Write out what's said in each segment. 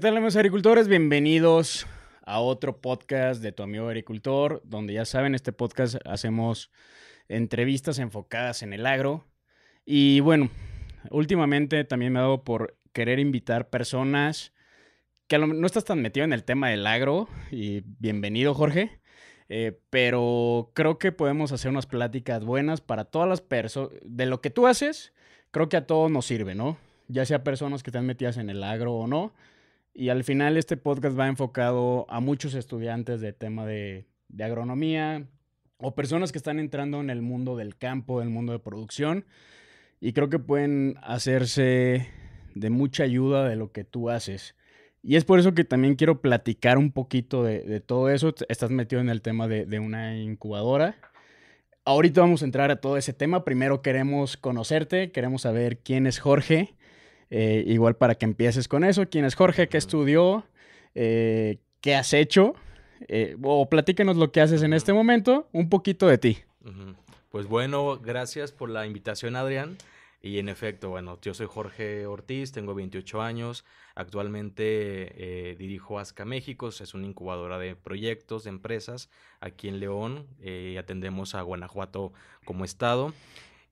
tal amigos agricultores? Bienvenidos a otro podcast de tu amigo agricultor, donde ya saben, este podcast hacemos entrevistas enfocadas en el agro. Y bueno, últimamente también me ha dado por querer invitar personas que no estás tan metido en el tema del agro, y bienvenido Jorge, eh, pero creo que podemos hacer unas pláticas buenas para todas las personas, de lo que tú haces, creo que a todos nos sirve, ¿no? Ya sea personas que están metidas en el agro o no, y al final este podcast va enfocado a muchos estudiantes de tema de, agronomía o personas que están entrando en el mundo del campo, del mundo de producción. Y creo que pueden hacerse de mucha ayuda de lo que tú haces. Y es por eso que también quiero platicar un poquito de, todo eso. Estás metido en el tema de, de, una incubadora. Ahorita vamos a entrar a todo ese tema. Primero queremos conocerte, queremos saber quién es Jorge eh, igual para que empieces con eso, quién es Jorge, qué estudió, eh, qué has hecho, eh, o platícanos lo que haces en este momento, un poquito de ti. Pues bueno, gracias por la invitación, Adrián. Y en efecto, bueno, yo soy Jorge Ortiz, tengo 28 años, actualmente dirijo ASCA México, es una incubadora de proyectos, de empresas aquí en León, eh, atendemos a Guanajuato como estado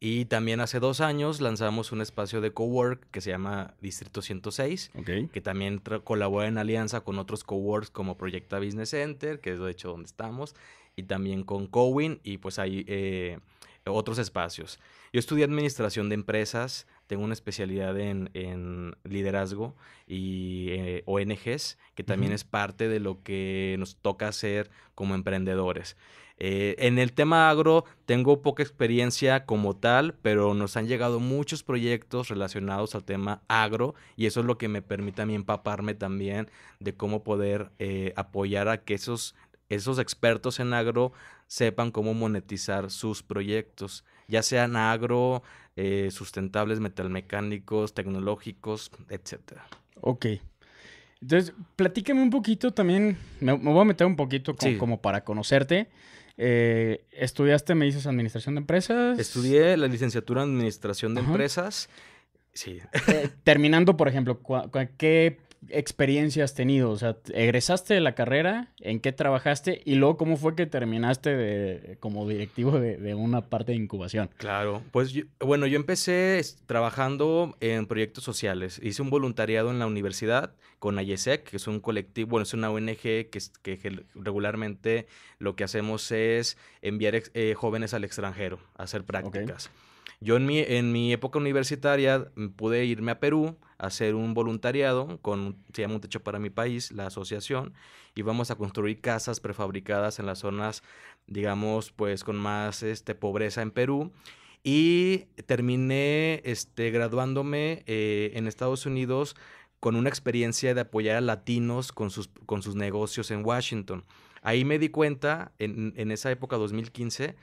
y también hace dos años lanzamos un espacio de cowork que se llama Distrito 106, que también colabora en alianza con otros coworks como Proyecta Business Center, que es de hecho donde estamos, y también con Cowin y pues hay eh, otros espacios. Yo estudié administración de empresas, tengo una especialidad en, liderazgo y eh, ONGs, que también es parte de lo que nos toca hacer como emprendedores. Eh, en el tema agro tengo poca experiencia como tal, pero nos han llegado muchos proyectos relacionados al tema agro y eso es lo que me permite a mí empaparme también de cómo poder eh, apoyar a que esos, esos expertos en agro sepan cómo monetizar sus proyectos, ya sean agro, eh, sustentables, metalmecánicos, tecnológicos, etcétera. Ok. Entonces, platícame un poquito también, me, voy a meter un poquito como para conocerte. Eh, ¿Estudiaste, me dices, administración de empresas? Estudié la licenciatura en administración de empresas. Sí. Eh, terminando, por ejemplo, ¿qué experiencias has tenido? O sea, egresaste de la carrera, ¿en qué trabajaste? Y luego, ¿cómo fue que terminaste de, como directivo de, una parte de incubación? Claro, pues bueno, yo empecé trabajando en proyectos sociales. Hice un voluntariado en la universidad con IESEC, que es un colectivo, bueno, es una ONG que, regularmente lo que hacemos es enviar eh, jóvenes al extranjero a hacer prácticas. Yo en mi, en mi época universitaria mm, pude irme a Perú a hacer un voluntariado con, se llama Un Techo para mi País, la asociación, y vamos a construir casas prefabricadas en las zonas, digamos, pues con más este, pobreza en Perú. Y terminé este, graduándome eh, en Estados Unidos con una experiencia de apoyar a latinos con sus, con sus negocios en Washington. Ahí me di cuenta, en, en esa época, 2015,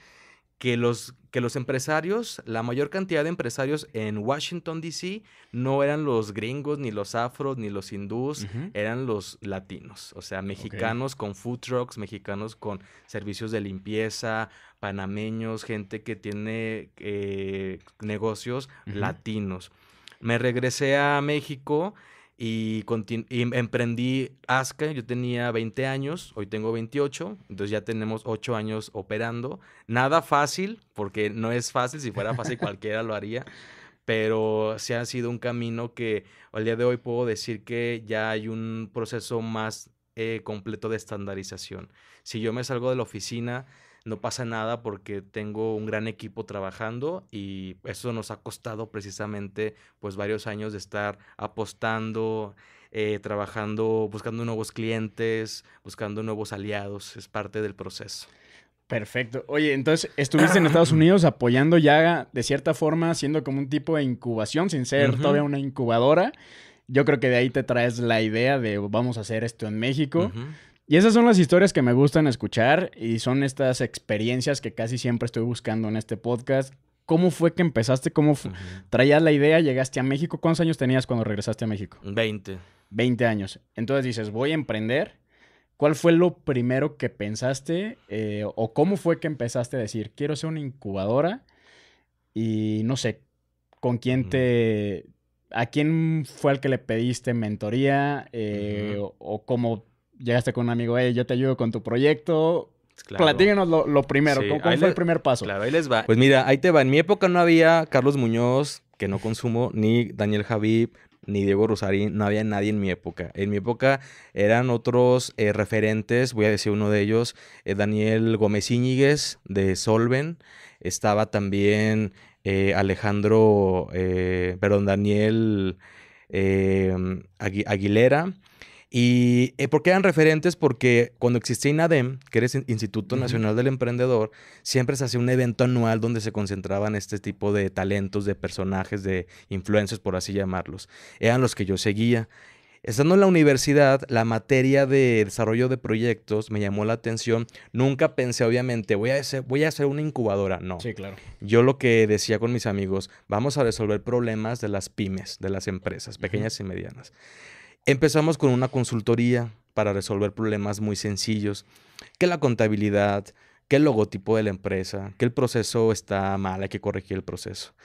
que los, que los empresarios, la mayor cantidad de empresarios en Washington, D.C., no eran los gringos, ni los afros, ni los hindús, eran los latinos, o sea, mexicanos con food trucks, mexicanos con servicios de limpieza, panameños, gente que tiene eh, negocios latinos. Me regresé a México y, em-, emprendí ASCA, yo tenía 20 años, hoy tengo 28, entonces ya tenemos 8 años operando. Nada fácil, porque no es fácil, si fuera fácil cualquiera lo haría, pero se ha sido un camino que al día de hoy puedo decir que ya hay un proceso más eh, completo de estandarización. Si yo me salgo de la oficina, no pasa nada porque tengo un gran equipo trabajando y eso nos ha costado precisamente pues varios años de estar apostando, eh, trabajando, buscando nuevos clientes, buscando nuevos aliados, es parte del proceso. Perfecto. Oye, entonces estuviste en Estados Unidos apoyando Yaga, de cierta forma, siendo como un tipo de incubación, sin ser todavía una incubadora. Yo creo que de ahí te traes la idea de vamos a hacer esto en México. Y esas son las historias que me gustan escuchar y son estas experiencias que casi siempre estoy buscando en este podcast. ¿Cómo fue que empezaste? ¿Cómo traías la idea? ¿Llegaste a México? ¿Cuántos años tenías cuando regresaste a México? Veinte. Veinte años. Entonces dices, voy a emprender. ¿Cuál fue lo primero que pensaste eh, o cómo fue que empezaste a decir, quiero ser una incubadora? Y no sé, ¿con quién te... ¿A quién fue el que le pediste mentoría? Eh, o cómo llegaste con un amigo, hey, yo te ayudo con tu proyecto. Pues claro. lo, primero, ¿cuál fue el primer paso? Claro, ahí les va. Pues mira, ahí te va. En mi época no había Carlos Muñoz, que no consumo, ni Daniel Javib, ni Diego Rosarín, no había nadie en mi época. En mi época eran otros eh, referentes, voy a decir uno de ellos, eh, Daniel Gómez Íñiguez de Solven, estaba también eh, Alejandro, perdón, Daniel Aguilera, ¿Y eh, por eran referentes? Porque cuando existía INADEM, que era el Instituto Nacional del Emprendedor, siempre se hacía un evento anual donde se concentraban este tipo de talentos, de personajes, de influencers, por así llamarlos. Eran los que yo seguía. Estando en la universidad, la materia de desarrollo de proyectos me llamó la atención. Nunca pensé, obviamente, voy a hacer, voy a hacer una incubadora. No. Sí, claro. Yo lo que decía con mis amigos, vamos a resolver problemas de las pymes, de las empresas, pequeñas y medianas. Empezamos con una consultoría para resolver problemas muy sencillos, que la contabilidad, que el logotipo de la empresa, que el proceso está mal, hay que corregir el proceso.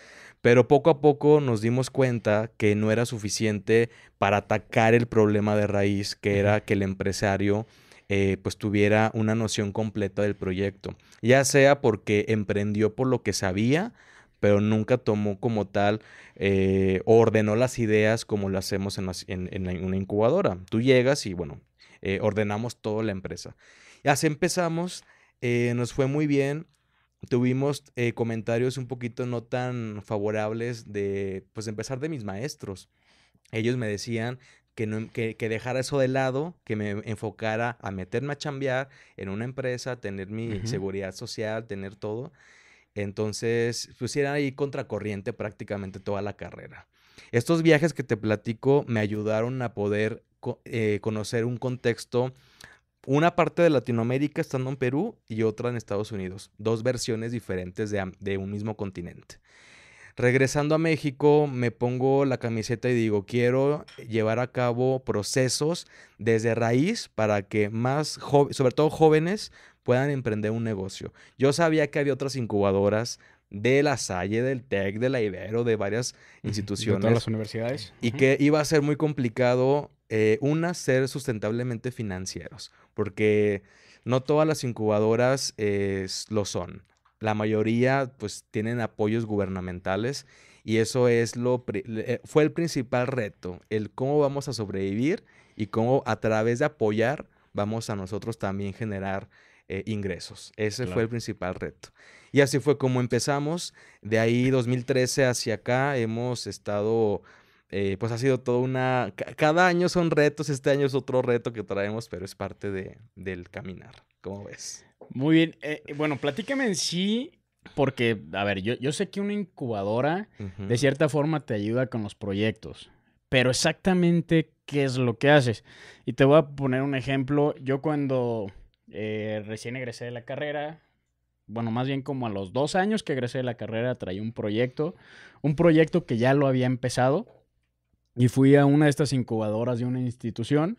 Pero poco a poco nos dimos cuenta que no era suficiente para atacar el problema de raíz, que era que el empresario eh, pues tuviera una noción completa del proyecto, ya sea porque emprendió por lo que sabía pero nunca tomó como tal, eh, ordenó las ideas como lo hacemos en, una incubadora. Tú llegas y bueno, eh, ordenamos toda la empresa. así empezamos, eh, nos fue muy bien. Tuvimos comentarios un poquito no tan favorables de, pues, empezar de mis maestros. Ellos me decían que, dejara eso de lado, que me enfocara a meterme a chambear en una empresa, tener mi seguridad social, tener todo. Entonces, pues ahí contracorriente prácticamente toda la carrera. Estos viajes que te platico me ayudaron a poder eh, conocer un contexto, una parte de Latinoamérica estando en Perú y otra en Estados Unidos, dos versiones diferentes de, de un mismo continente. Regresando a México, me pongo la camiseta y digo, quiero llevar a cabo procesos desde raíz para que más, sobre todo jóvenes, puedan emprender un negocio. Yo sabía que había otras incubadoras de la Salle, del TEC, de la Ibero, de varias instituciones. De todas las universidades. Y que iba a ser muy complicado, eh, una, ser sustentablemente financieros, porque no todas las incubadoras eh, lo son. La mayoría, pues, tienen apoyos gubernamentales y eso es lo, eh, fue el principal reto, el cómo vamos a sobrevivir y cómo a través de apoyar vamos a nosotros también generar eh, ingresos. Ese fue el principal reto. Y así fue como empezamos. De ahí 2013 hacia acá hemos estado, eh, pues ha sido toda una, cada año son retos, este año es otro reto que traemos, pero es parte de, del caminar. ¿Cómo ves? Muy bien. Eh, bueno, platícame en sí, porque, a ver, yo, yo sé que una incubadora de cierta forma te ayuda con los proyectos, pero exactamente qué es lo que haces. Y te voy a poner un ejemplo. Yo cuando eh, recién egresé de la carrera. Bueno, más bien como a los dos años que egresé de la carrera traí un proyecto. Un proyecto que ya lo había empezado. Y fui a una de estas incubadoras de una institución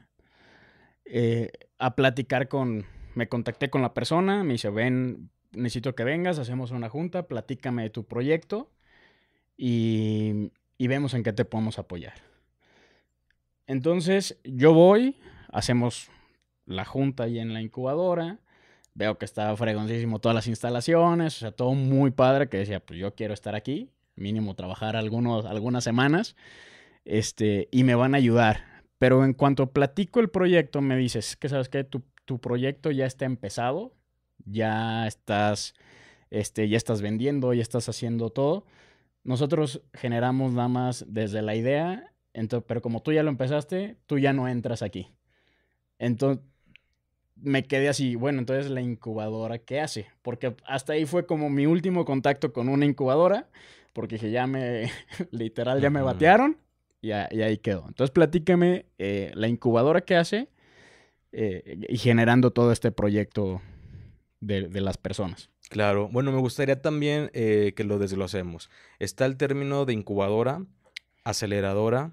eh, a platicar con... Me contacté con la persona, me dice, ven, necesito que vengas, hacemos una junta, platícame de tu proyecto y, y vemos en qué te podemos apoyar. Entonces yo voy, hacemos la junta y en la incubadora. Veo que estaba fregoncísimo todas las instalaciones, o sea, todo muy padre que decía, pues yo quiero estar aquí, mínimo trabajar algunos, algunas semanas, este, y me van a ayudar. Pero en cuanto platico el proyecto, me dices que, ¿sabes que Tu, proyecto ya está empezado, ya estás, este, ya estás vendiendo, ya estás haciendo todo. Nosotros generamos nada más desde la idea, entonces, pero como tú ya lo empezaste, tú ya no entras aquí. Entonces, me quedé así, bueno, entonces la incubadora, ¿qué hace? Porque hasta ahí fue como mi último contacto con una incubadora, porque dije, ya me, literal, ya me batearon y, ahí quedó. Entonces platícame eh, la incubadora, ¿qué hace? Eh, y generando todo este proyecto de, las personas. Claro, bueno, me gustaría también eh, que lo desglosemos. Está el término de incubadora, aceleradora,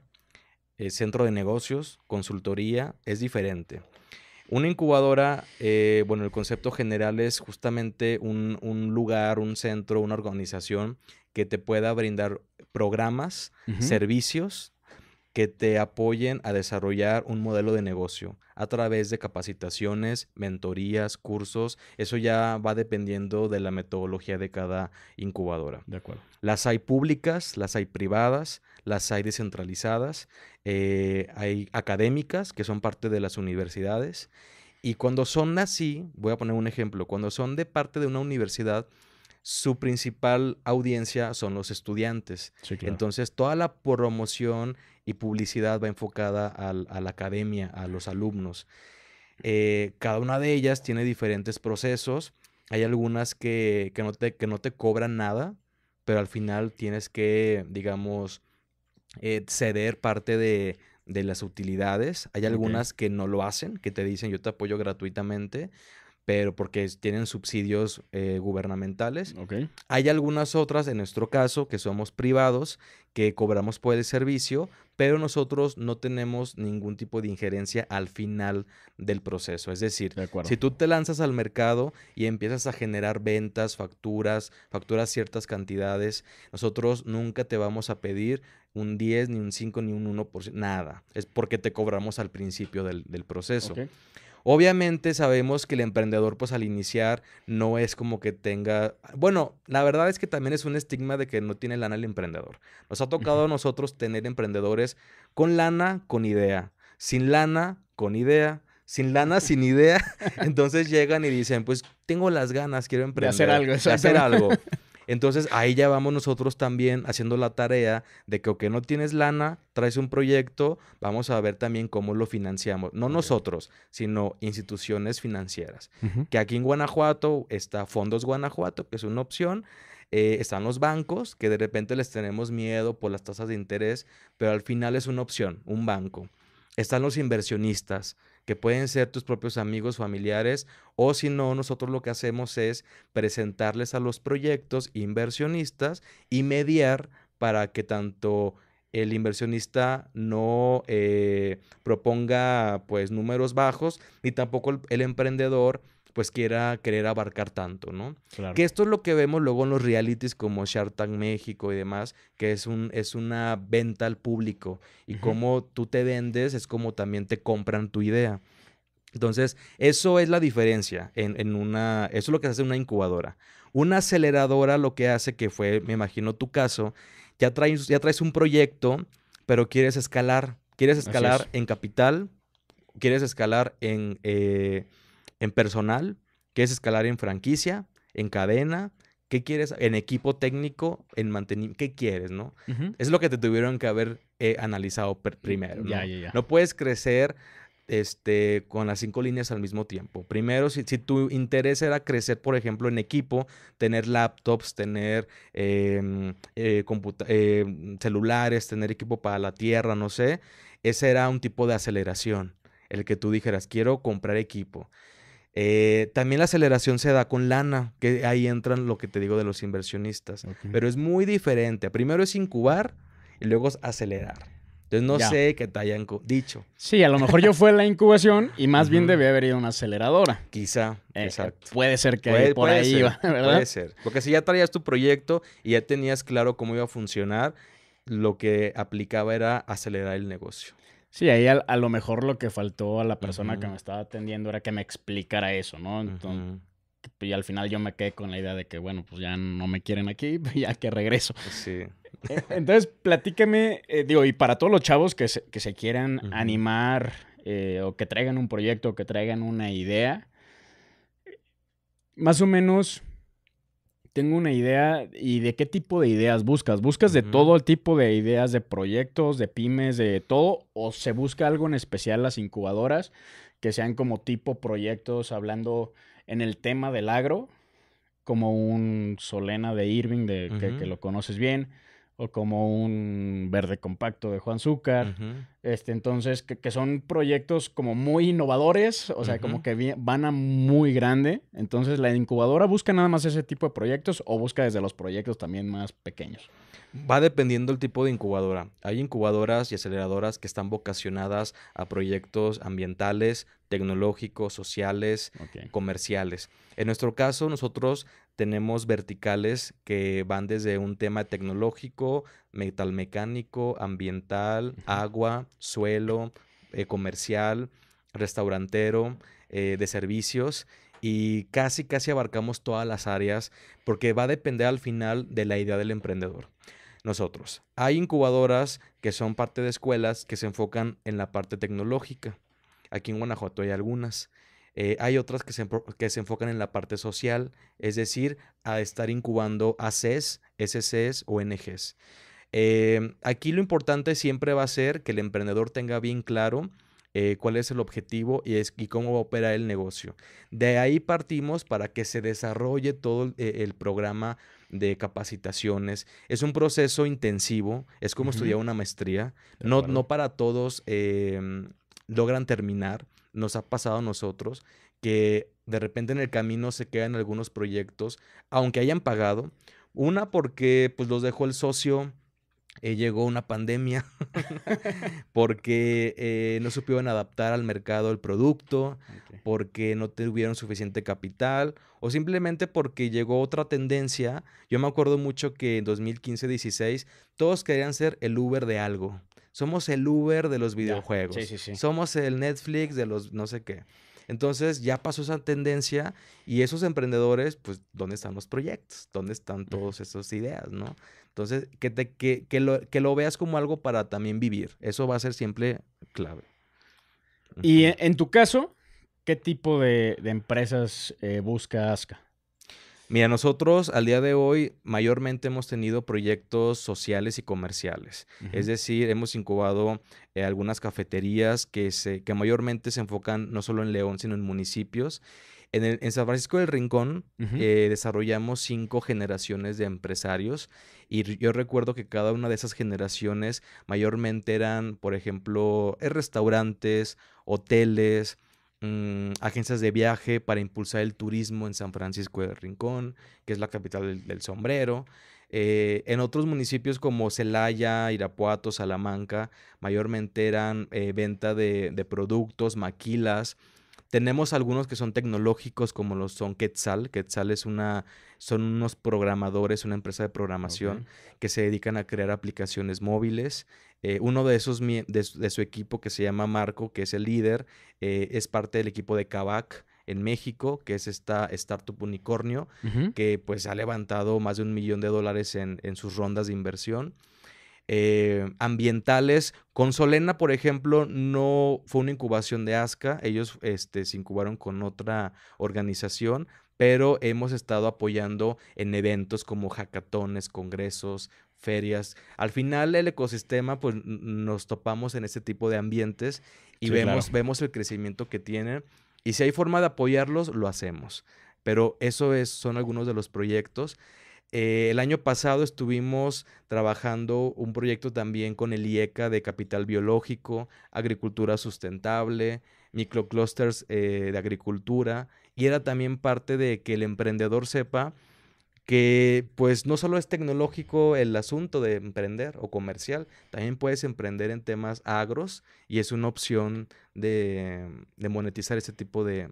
centro de negocios, consultoría, es diferente. Una incubadora, eh, bueno, el concepto general es justamente un, un, lugar, un centro, una organización que te pueda brindar programas, servicios que te apoyen a desarrollar un modelo de negocio a través de capacitaciones, mentorías, cursos. Eso ya va dependiendo de la metodología de cada incubadora. De acuerdo. Las hay públicas, las hay privadas, las hay descentralizadas, eh, hay académicas que son parte de las universidades. Y cuando son así, voy a poner un ejemplo, cuando son de parte de una universidad, su principal audiencia son los estudiantes. Entonces, toda la promoción y publicidad va enfocada a la academia, a los alumnos. Eh, cada una de ellas tiene diferentes procesos. Hay algunas que, no te, que no te cobran nada, pero al final tienes que, digamos, eh, ceder parte de, las utilidades. Hay algunas que no lo hacen, que te dicen yo te apoyo gratuitamente pero porque tienen subsidios eh, gubernamentales. Hay algunas otras, en nuestro caso, que somos privados, que cobramos por el servicio, pero nosotros no tenemos ningún tipo de injerencia al final del proceso. Es decir, si tú te lanzas al mercado y empiezas a generar ventas, facturas, facturas ciertas cantidades, nosotros nunca te vamos a pedir un 10, ni un 5, ni un 1%, nada. Es porque te cobramos al principio del, proceso. Obviamente sabemos que el emprendedor, pues al iniciar, no es como que tenga. Bueno, la verdad es que también es un estigma de que no tiene lana el emprendedor. Nos ha tocado a nosotros tener emprendedores con lana, con idea. Sin lana, con idea. Sin lana, sin idea. Entonces llegan y dicen, pues tengo las ganas, quiero emprender. hacer algo, hacer algo. Entonces ahí ya vamos nosotros también haciendo la tarea de que, aunque no tienes lana, traes un proyecto, vamos a ver también cómo lo financiamos. No nosotros, sino instituciones financieras. Que aquí en Guanajuato está Fondos Guanajuato, que es una opción. Eh, están los bancos, que de repente les tenemos miedo por las tasas de interés, pero al final es una opción, un banco. Están los inversionistas, que pueden ser tus propios amigos, familiares, o si no, nosotros lo que hacemos es presentarles a los proyectos inversionistas y mediar para que tanto el inversionista no eh, proponga pues números bajos, ni tampoco el emprendedor pues quiera querer abarcar tanto, ¿no? Que esto es lo que vemos luego en los realities como Shark Tank México y demás, que es, un, es una venta al público y cómo como tú te vendes es como también te compran tu idea. Entonces, eso es la diferencia en, una, eso es lo que hace una incubadora. Una aceleradora lo que hace, que fue, me imagino tu caso, ya traes, ya traes un proyecto, pero quieres escalar, quieres escalar en capital, quieres escalar en... Eh, en personal, es escalar en franquicia, en cadena, qué quieres en equipo técnico, en mantenimiento, qué quieres, ¿no? Es lo que te tuvieron que haber eh, analizado primero. ¿no? no puedes crecer este, con las cinco líneas al mismo tiempo. Primero, si, tu interés era crecer, por ejemplo, en equipo, tener laptops, tener em, eh, em, celulares, tener equipo para la tierra, no sé, ese era un tipo de aceleración, el que tú dijeras, quiero comprar equipo. Eh, también la aceleración se da con lana, que ahí entran lo que te digo de los inversionistas. Pero es muy diferente. Primero es incubar y luego es acelerar. Entonces no sé qué te hayan dicho. Sí, a lo mejor yo fui a la incubación y más bien debía haber ido una aceleradora. Quizá, eh, exacto. Puede ser que por ahí iba, ¿verdad? Puede ser. Porque si ya traías tu proyecto y ya tenías claro cómo iba a funcionar, lo que aplicaba era acelerar el negocio. Sí, ahí a, lo mejor lo que faltó a la persona que me estaba atendiendo era que me explicara eso, ¿no? Y al final yo me quedé con la idea de que, bueno, pues ya no me quieren aquí, ya que regreso. Pues sí. E, entonces, platícame, eh, digo, y para todos los chavos que se, quieran animar eh, o que traigan un proyecto, o que traigan una idea, más o menos, tengo una idea y de qué tipo de ideas buscas. ¿Buscas de todo el tipo de ideas, de proyectos, de pymes, de todo? ¿O se busca algo en especial las incubadoras que sean como tipo proyectos hablando en el tema del agro? Como un Solena de Irving, de, que, lo conoces bien o como un verde compacto de Juan Zúcar. este, entonces, que, son proyectos como muy innovadores, o sea, como que van a muy grande. Entonces, la incubadora busca nada más ese tipo de proyectos o busca desde los proyectos también más pequeños. Va dependiendo el tipo de incubadora. Hay incubadoras y aceleradoras que están vocacionadas a proyectos ambientales, tecnológicos, sociales, comerciales. En nuestro caso, nosotros tenemos verticales que van desde un tema tecnológico, metalmecánico, ambiental, agua, suelo, eh, comercial, restaurantero, eh, de servicios y casi, casi abarcamos todas las áreas porque va a depender al final de la idea del emprendedor. Nosotros. Hay incubadoras que son parte de escuelas que se enfocan en la parte tecnológica. Aquí en Guanajuato hay algunas. Eh, hay otras que se, enfocan en la parte social, es decir, a estar incubando ACs, SCs o NGs. Eh, aquí lo importante siempre va a ser que el emprendedor tenga bien claro eh, cuál es el objetivo y, es, y cómo va a operar el negocio. De ahí partimos para que se desarrolle todo el, e-, programa de capacitaciones. Es un proceso intensivo, es como estudiar una maestría. No, no para todos em, logran terminar. Nos ha pasado a nosotros que de repente en el camino se quedan algunos proyectos, aunque hayan pagado. Una porque pues los dejó el socio, eh, llegó una pandemia, porque eh, no supieron adaptar al mercado el producto, porque no tuvieron suficiente capital o simplemente porque llegó otra tendencia. Yo me acuerdo mucho que en 2015-16 todos querían ser el Uber de algo. Somos el Uber de los videojuegos. Somos el Netflix de los no sé qué. Entonces ya pasó esa tendencia y esos emprendedores, pues, ¿dónde están los proyectos? ¿Dónde están todas esas ideas, no? Entonces, que, te, que, que, lo, que lo veas como algo para también vivir. Eso va a ser siempre clave. Y en, tu caso, ¿qué tipo de, empresas eh, busca Aska? Mira, nosotros al día de hoy mayormente hemos tenido proyectos sociales y comerciales. Es decir, hemos incubado eh, algunas cafeterías que, se, que mayormente se enfocan no solo en León, sino en municipios. En, en San Francisco del Rincón eh, desarrollamos cinco generaciones de empresarios y yo recuerdo que cada una de esas generaciones mayormente eran, por ejemplo, eh, restaurantes, hoteles, Mm, agencias de viaje para impulsar el turismo en San Francisco del Rincón, que es la capital del, sombrero. Eh, en otros municipios como Celaya, Irapuato, Salamanca, mayormente eran eh, venta de productos, maquilas, tenemos algunos que son tecnológicos, como los son Quetzal. Quetzal es una, son unos programadores, una empresa de programación que se dedican a crear aplicaciones móviles. Eh, uno de esos de, su equipo que se llama Marco, que es el líder, eh, es parte del equipo de Kavak en México, que es esta startup unicornio, que pues ha levantado más de un millón de dólares en, en sus rondas de inversión. Eh, ambientales. Con Solena, por ejemplo, no fue una incubación de ASCA, ellos este, se incubaron con otra organización, pero hemos estado apoyando en eventos como hackatones, congresos, ferias. Al final el ecosistema, pues nos topamos en este tipo de ambientes y vemos, vemos el crecimiento que tienen. Y si hay forma de apoyarlos, lo hacemos. Pero eso es, son algunos de los proyectos. Eh, el año pasado estuvimos trabajando un proyecto también con el IECA de capital biológico, agricultura sustentable, microclusters eh, de agricultura, y era también parte de que el emprendedor sepa que pues no solo es tecnológico el asunto de emprender o comercial, también puedes emprender en temas agros y es una opción de, monetizar ese tipo de,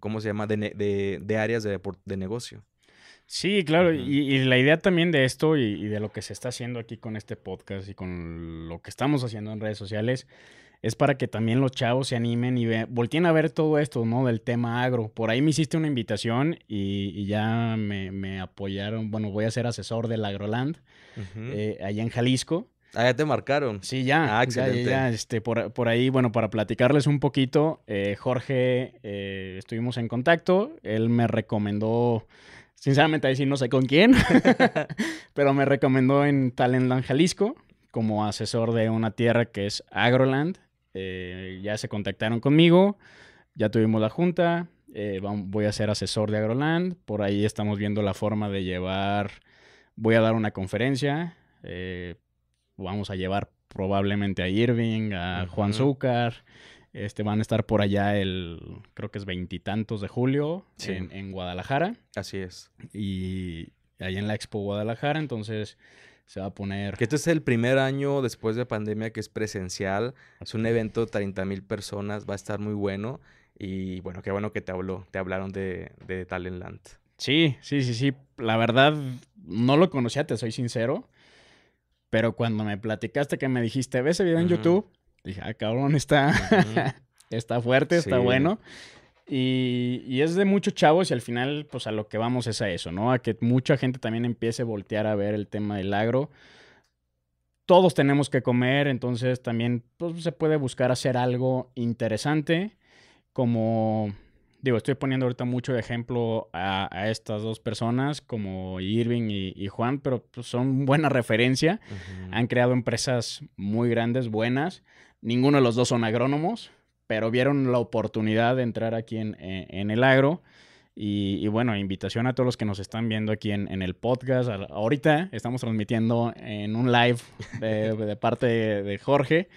¿cómo se llama?, de, áreas de negocio. Sí, claro, y, la idea también de esto y, de lo que se está haciendo aquí con este podcast y con lo que estamos haciendo en redes sociales es para que también los chavos se animen y volteen a ver todo esto, ¿no? Del tema agro. Por ahí me hiciste una invitación y, ya me, apoyaron, bueno, voy a ser asesor del Agroland eh, allá en Jalisco. Ah, ya te marcaron. Sí, ya. Ah, excelente. Este, por, ahí, bueno, para platicarles un poquito, eh, Jorge, eh, estuvimos en contacto, él me recomendó Sinceramente, ahí sí no sé con quién, pero me recomendó en Talentland, Jalisco, como asesor de una tierra que es Agroland. Eh, ya se contactaron conmigo, ya tuvimos la junta, eh, voy a ser asesor de Agroland, por ahí estamos viendo la forma de llevar, voy a dar una conferencia, eh, vamos a llevar probablemente a Irving, a Juan Zúcar, este, van a estar por allá el, creo que es veintitantos de julio, en, Guadalajara. Así es. Y ahí en la Expo Guadalajara, entonces se va a poner... Que este es el primer año después de pandemia que es presencial. Es un evento de 30 mil personas, va a estar muy bueno. Y bueno, qué bueno que te habló, te hablaron de, de Land. Sí, sí, sí, sí. La verdad, no lo conocía, te soy sincero. Pero cuando me platicaste que me dijiste, ve ese video en YouTube, Dije, ah, cabrón, está, está fuerte, está bueno. Y, es de muchos chavos y al final, pues a lo que vamos es a eso, ¿no? A que mucha gente también empiece a voltear a ver el tema del agro. Todos tenemos que comer, entonces también pues, se puede buscar hacer algo interesante, como digo, estoy poniendo ahorita mucho ejemplo a, estas dos personas, como Irving y, Juan, pero pues, son buena referencia. Han creado empresas muy grandes, buenas. Ninguno de los dos son agrónomos, pero vieron la oportunidad de entrar aquí en, el agro. Y, y, bueno, invitación a todos los que nos están viendo aquí en, el podcast. Ahorita estamos transmitiendo en un live de, parte de Jorge.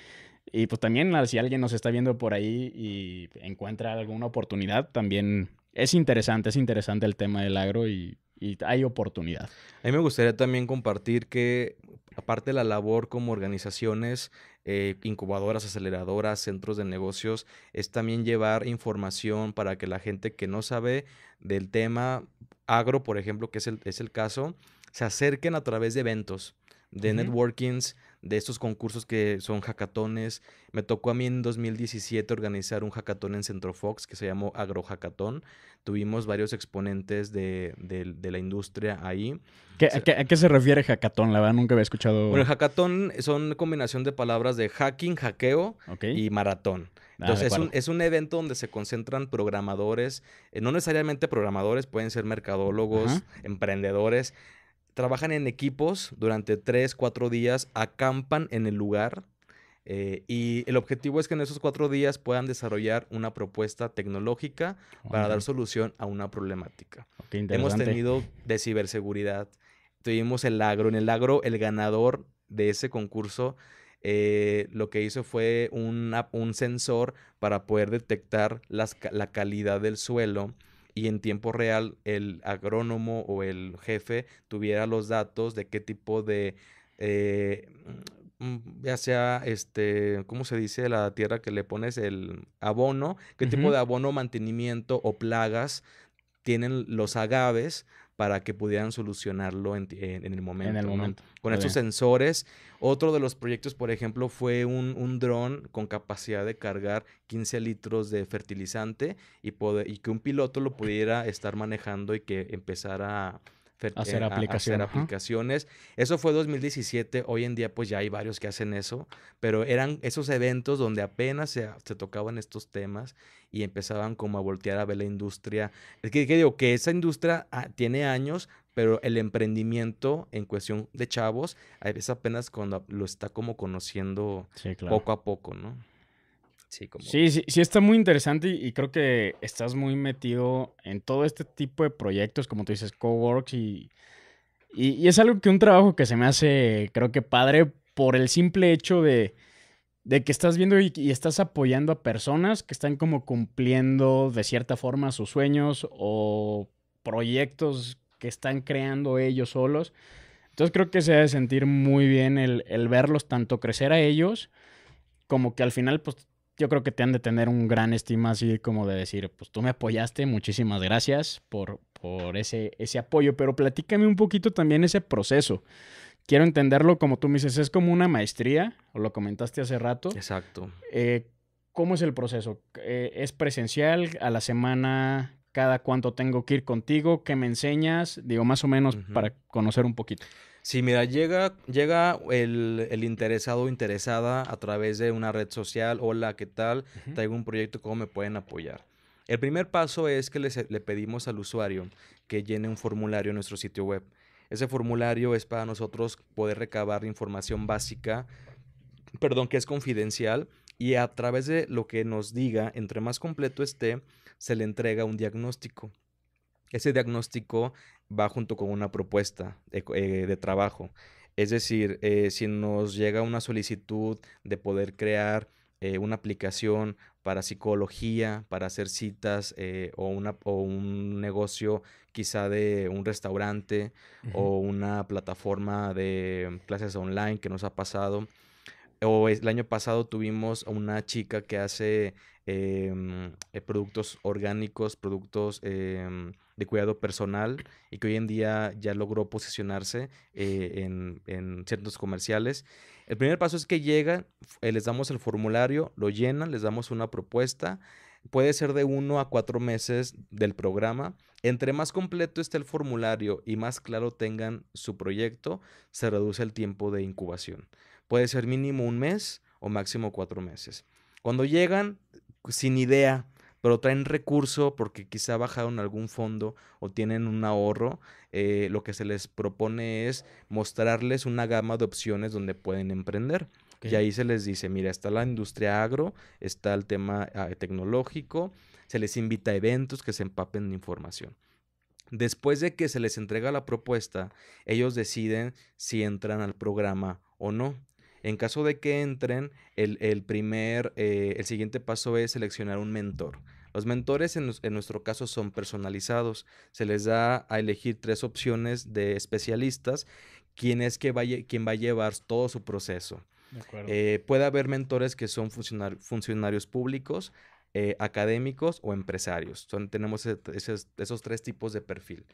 Y pues también ah, si alguien nos está viendo por ahí y encuentra alguna oportunidad, también es interesante, es interesante el tema del agro y, y hay oportunidad. A mí me gustaría también compartir que aparte de la labor como organizaciones eh, incubadoras, aceleradoras, centros de negocios, es también llevar información para que la gente que no sabe del tema agro, por ejemplo, que es el, caso, se acerquen a través de eventos, de networkings, de estos concursos que son hackatones. Me tocó a mí en 2017 organizar un hackatón en Centro Fox que se llamó Agrohackatón. Tuvimos varios exponentes de, la industria ahí. ¿Qué, ¿a, qué, se refiere hackatón? La verdad nunca había escuchado. Bueno, el hackatón una combinación de palabras de hacking, hackeo y maratón. Ah, Entonces, es, un, evento donde se concentran programadores, eh, no necesariamente programadores, pueden ser mercadólogos, emprendedores, trabajan en equipos durante tres, cuatro días, acampan en el lugar eh, y el objetivo es que en esos cuatro días puedan desarrollar una propuesta tecnológica para dar solución a una problemática. Hemos tenido de ciberseguridad, tuvimos el agro. En el agro, el ganador de ese concurso eh, lo que hizo fue un sensor para poder detectar las, la calidad del suelo y en tiempo real el agrónomo o el jefe tuviera los datos de qué tipo de, eh, mm, ya sea, este, ¿cómo se dice? La tierra que le pones, el abono, qué tipo de abono, mantenimiento o plagas tienen los agaves para que pudieran solucionarlo en, el momento. En el momento. Con estos sensores. Otro de los proyectos, por ejemplo, fue un, dron con capacidad de cargar 15 litros de fertilizante y, y que un piloto lo pudiera estar manejando y que empezara a hacer, eh, aplicaciones. Eso fue 2017, hoy en día pues ya hay varios que hacen eso, pero eran esos eventos donde apenas se, tocaban estos temas y empezaban como a voltear a ver la industria. Es que, digo que esa industria ah, tiene años, pero el emprendimiento en cuestión de chavos es apenas cuando lo está como conociendo poco a poco, ¿no? Sí, sí, sí, está muy interesante y, creo que estás muy metido en todo este tipo de proyectos, como tú dices, coworks y, y, es algo que un trabajo que se me hace, creo que padre, por el simple hecho de, que estás viendo y, estás apoyando a personas que están como cumpliendo de cierta forma sus sueños o proyectos que están creando ellos solos. Entonces creo que se debe sentir muy bien el, el verlos tanto crecer a ellos como que al final pues yo creo que te han de tener un gran estima así como de decir, pues tú me apoyaste, muchísimas gracias por, por ese, ese apoyo, pero platícame un poquito también ese proceso. Quiero entenderlo como tú me dices, es como una maestría, o lo comentaste hace rato. Exacto. Eh, ¿Cómo es el proceso? Eh, ¿Es presencial a la semana? ¿Cada cuánto tengo que ir contigo? ¿Qué me enseñas? Digo, más o menos para conocer un poquito. Si mira, llega, llega el, interesado o interesada a través de una red social. Hola, ¿qué tal? Uh Traigo un proyecto, ¿cómo me pueden apoyar? El primer paso es que le pedimos al usuario que llene un formulario en nuestro sitio web. Ese formulario es para nosotros poder recabar información básica, perdón, que es confidencial, y a través de lo que nos diga, entre más completo esté, se le entrega un diagnóstico. Ese diagnóstico va junto con una propuesta de, eh, trabajo. Es decir, eh, si nos llega una solicitud de poder crear eh, una aplicación para psicología, para hacer citas o, una, un negocio quizá de un restaurante o una plataforma de clases online que nos ha pasado. O el año pasado tuvimos a una chica que hace em, productos orgánicos, productos em, de cuidado personal y que hoy en día ya logró posicionarse eh, en, en, ciertos comerciales. El primer paso es que llegan, eh, les damos el formulario, lo llenan, les damos una propuesta. Puede ser de uno a cuatro meses del programa. Entre más completo esté el formulario y más claro tengan su proyecto, se reduce el tiempo de incubación. Puede ser mínimo un mes o máximo cuatro meses. Cuando llegan sin idea pero traen recurso porque quizá bajaron algún fondo o tienen un ahorro, eh, lo que se les propone es mostrarles una gama de opciones donde pueden emprender. Y ahí se les dice, mira, está la industria agro, está el tema ah, tecnológico, se les invita a eventos que se empapen de información. Después de que se les entrega la propuesta, ellos deciden si entran al programa o no. En caso de que entren, el, primer, eh, el siguiente paso es seleccionar un mentor. Los mentores en, nuestro caso son personalizados. Se les da a elegir tres opciones de especialistas, quién es que va, quien va a llevar todo su proceso. Eh, puede haber mentores que son funcionarios públicos, eh, académicos o empresarios. tenemos esos, esos tres tipos de perfil.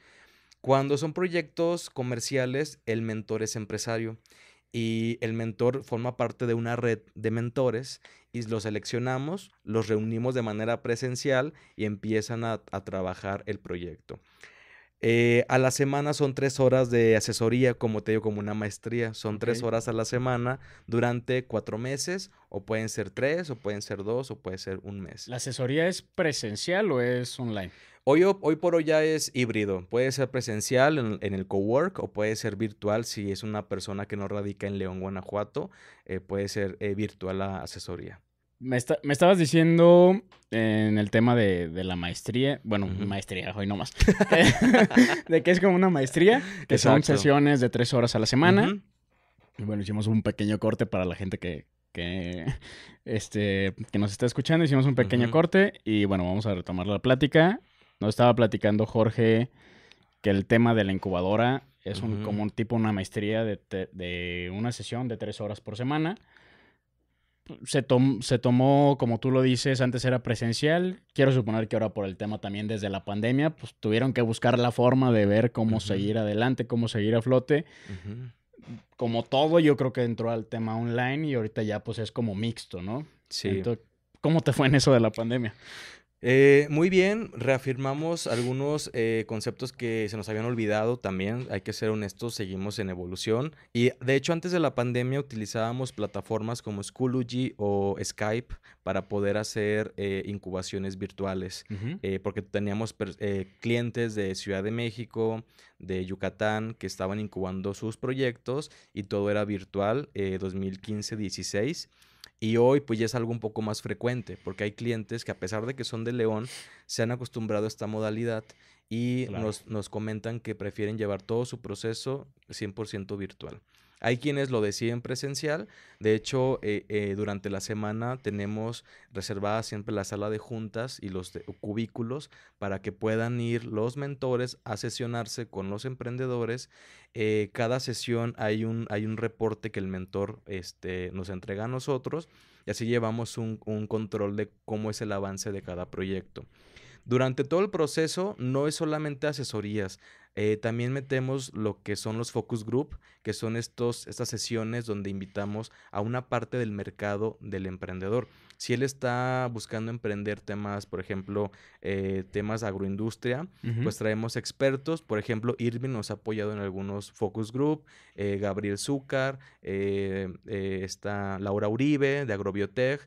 Cuando son proyectos comerciales, el mentor es empresario y el mentor forma parte de una red de mentores y los seleccionamos, los reunimos de manera presencial y empiezan a, trabajar el proyecto. Eh, a la semana son tres horas de asesoría, como te digo, como una maestría. Son tres horas a la semana durante cuatro meses, o pueden ser tres, o pueden ser dos, o puede ser un mes. ¿La asesoría es presencial o es online? Hoy, por hoy ya es híbrido. Puede ser presencial en, el el cowork o puede ser virtual si es una persona que no radica en León, Guanajuato. Eh, puede ser eh, virtual la asesoría. Me, estabas diciendo en el tema de, la maestría, bueno, maestría, hoy no más, de que es como una maestría, que son sesiones de tres horas a la semana. bueno, hicimos un pequeño corte para la gente que, que, este, que nos está escuchando, hicimos un pequeño corte y bueno, vamos a retomar la plática nos estaba platicando Jorge que el tema de la incubadora es un, como un tipo una maestría de, de, una sesión de tres horas por semana. Se, se tomó, como tú lo dices, antes era presencial. Quiero suponer que ahora por el tema también desde la pandemia, pues tuvieron que buscar la forma de ver cómo seguir adelante, cómo seguir a flote. Como todo, yo creo que entró al tema online y ahorita ya pues es como mixto, ¿no? Sí. ¿Cómo te fue en eso de la pandemia? Eh, muy bien, reafirmamos algunos eh, conceptos que se nos habían olvidado también, hay que ser honestos, seguimos en evolución y de hecho antes de la pandemia utilizábamos plataformas como Schoology o Skype para poder hacer eh, incubaciones virtuales, porque teníamos clientes de Ciudad de México, de Yucatán, que estaban incubando sus proyectos y todo era virtual 2015-16 y hoy pues ya es algo un poco más frecuente, porque hay clientes que a pesar de que son de León, se han acostumbrado a esta modalidad y nos, nos, comentan que prefieren llevar todo su proceso 100% virtual. Hay quienes lo deciden presencial. De hecho, eh, eh, durante la semana tenemos reservada siempre la sala de juntas y los cubículos para que puedan ir los mentores a sesionarse con los emprendedores. Eh, cada sesión hay un, hay un reporte que el mentor este, nos entrega a nosotros y así llevamos un, un control de cómo es el avance de cada proyecto. Durante todo el proceso no es solamente asesorías, eh, también metemos lo que son los focus group, que son estos, estas sesiones donde invitamos a una parte del mercado del emprendedor. Si él está buscando emprender temas, por ejemplo, eh, temas agroindustria, pues traemos expertos. Por ejemplo, Irving nos ha apoyado en algunos focus group, eh, Gabriel Zúcar, eh, está Laura Uribe de Agrobiotech.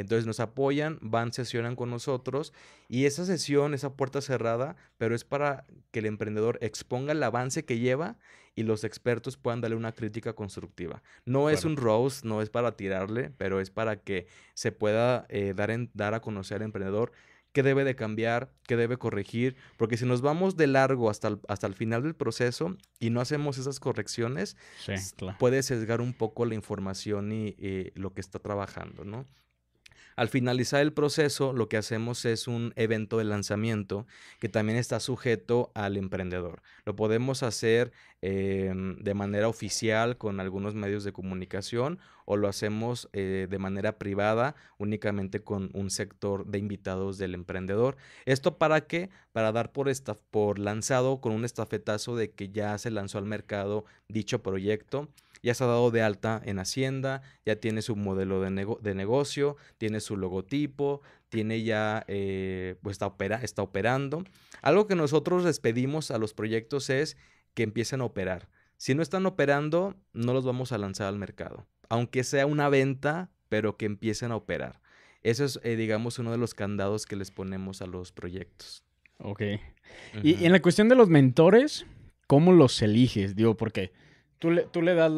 Entonces nos apoyan, van, sesionan con nosotros y esa sesión, esa puerta cerrada, pero es para que el emprendedor exponga el avance que lleva y los expertos puedan darle una crítica constructiva. No es un roast, no es para tirarle, pero es para que se pueda eh, dar, dar a conocer al emprendedor qué debe de cambiar, qué debe corregir, porque si nos vamos de largo hasta el, hasta el final del proceso y no hacemos esas correcciones, puede sesgar un poco la información y, y lo que está trabajando, ¿no? Al finalizar el proceso, lo que hacemos es un evento de lanzamiento que también está sujeto al emprendedor. Lo podemos hacer eh, de manera oficial con algunos medios de comunicación o lo hacemos eh, de manera privada únicamente con un sector de invitados del emprendedor. ¿Esto para qué? Para dar por, por lanzado con un estafetazo de que ya se lanzó al mercado dicho proyecto ya se ha dado de alta en Hacienda, ya tiene su modelo de, negocio, tiene su logotipo, tiene ya, eh, pues está, está operando. Algo que nosotros les pedimos a los proyectos es que empiecen a operar. Si no están operando, no los vamos a lanzar al mercado, aunque sea una venta, pero que empiecen a operar. Eso es, eh, digamos, uno de los candados que les ponemos a los proyectos. Ok. y, y en la cuestión de los mentores, ¿cómo los eliges? Digo, porque Tú le, das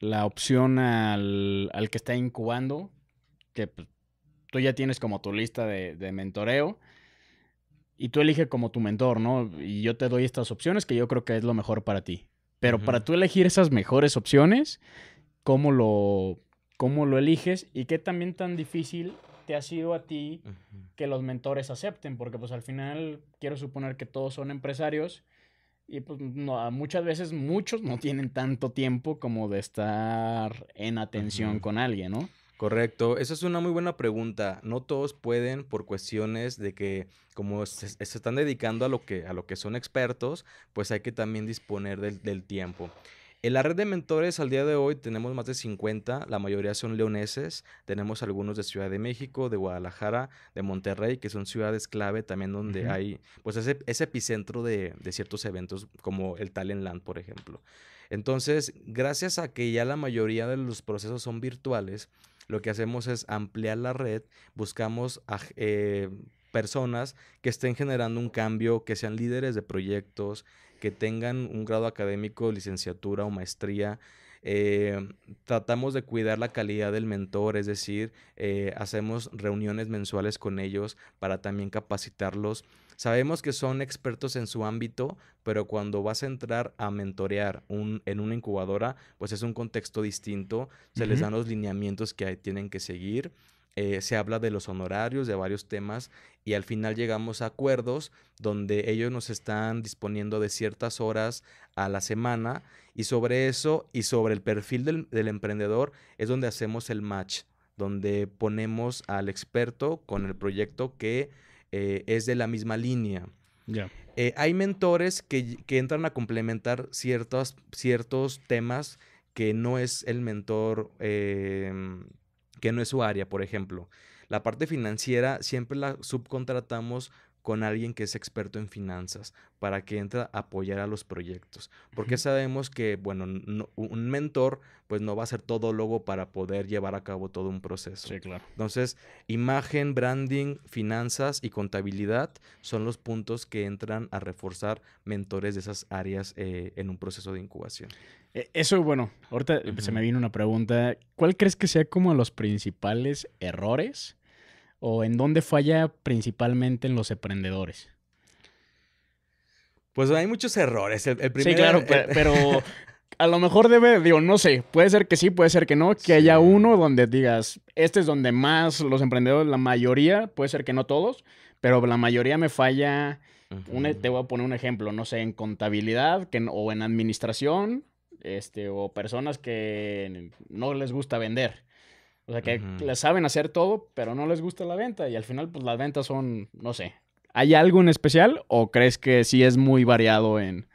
la, opción al, que está incubando, que pues, tú ya tienes como tu lista de, mentoreo y tú eliges como tu mentor, ¿no? Y yo te doy estas opciones que yo creo que es lo mejor para ti. Pero para tú elegir esas mejores opciones, ¿cómo lo, lo eliges y qué también tan difícil te ha sido a ti que los mentores acepten? Porque pues al final quiero suponer que todos son empresarios y pues muchas veces muchos no tienen tanto tiempo como de estar en atención con alguien, ¿no? Correcto, esa es una muy buena pregunta. No todos pueden por cuestiones de que como se, se, están dedicando a lo que a lo que son expertos, pues hay que también disponer del, del tiempo. En la red de mentores al día de hoy tenemos más de 50, la mayoría son leoneses, tenemos algunos de Ciudad de México, de Guadalajara, de Monterrey, que son ciudades clave también donde hay pues ese, epicentro de, ciertos eventos como el Talent Land, por ejemplo. Entonces, gracias a que ya la mayoría de los procesos son virtuales, lo que hacemos es ampliar la red, buscamos... A, eh, personas que estén generando un cambio, que sean líderes de proyectos, que tengan un grado académico, licenciatura o maestría. Eh, tratamos de cuidar la calidad del mentor, es decir, eh, hacemos reuniones mensuales con ellos para también capacitarlos. Sabemos que son expertos en su ámbito, pero cuando vas a entrar a mentorear en una incubadora, pues es un contexto distinto, se les dan los lineamientos que tienen que seguir. Eh, se habla de los honorarios, de varios temas, y al final llegamos a acuerdos donde ellos nos están disponiendo de ciertas horas a la semana, y sobre eso y sobre el perfil del, emprendedor es donde hacemos el match, donde ponemos al experto con el proyecto que eh, es de la misma línea. Eh, hay mentores que, entran a complementar ciertos, ciertos temas que no es el mentor em, que no es su área, por ejemplo. La parte financiera siempre la subcontratamos con alguien que es experto en finanzas para que entra a apoyar a los proyectos. Porque sabemos que, bueno, un mentor pues no va a ser todo todólogo para poder llevar a cabo todo un proceso. Sí, claro. Entonces, imagen, branding, finanzas y contabilidad son los puntos que entran a reforzar mentores de esas áreas eh, en un proceso de incubación. E-, eso, bueno, ahorita se me vino una pregunta. ¿Cuál crees que sea como los principales errores ¿O en dónde falla principalmente en los emprendedores? Pues hay muchos errores. Sí, claro, pero, a lo mejor debe, digo, no sé, puede ser que sí, puede ser que no, que haya uno donde digas, este es donde más los emprendedores, la mayoría, puede ser que no todos, pero la mayoría me falla. E, te voy a poner un ejemplo, no sé, en contabilidad o en administración, este, o personas que no les gusta vender. O sea, que saben hacer todo, pero no les gusta la venta. Y al final, pues las ventas son, no sé. ¿Hay algo en especial o crees que sí es muy variado en...?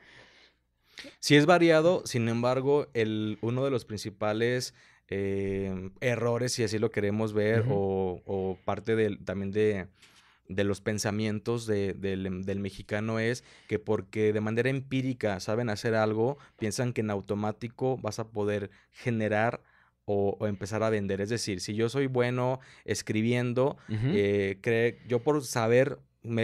Sí es variado, sin embargo, el, uno de los principales eh, errores, si así lo queremos ver, o, parte también de, de los pensamientos del, mexicano es que porque de manera empírica saben hacer algo, piensan que en automático vas a poder generar o, empezar a vender. Es decir, si yo soy bueno escribiendo, eh, yo por saber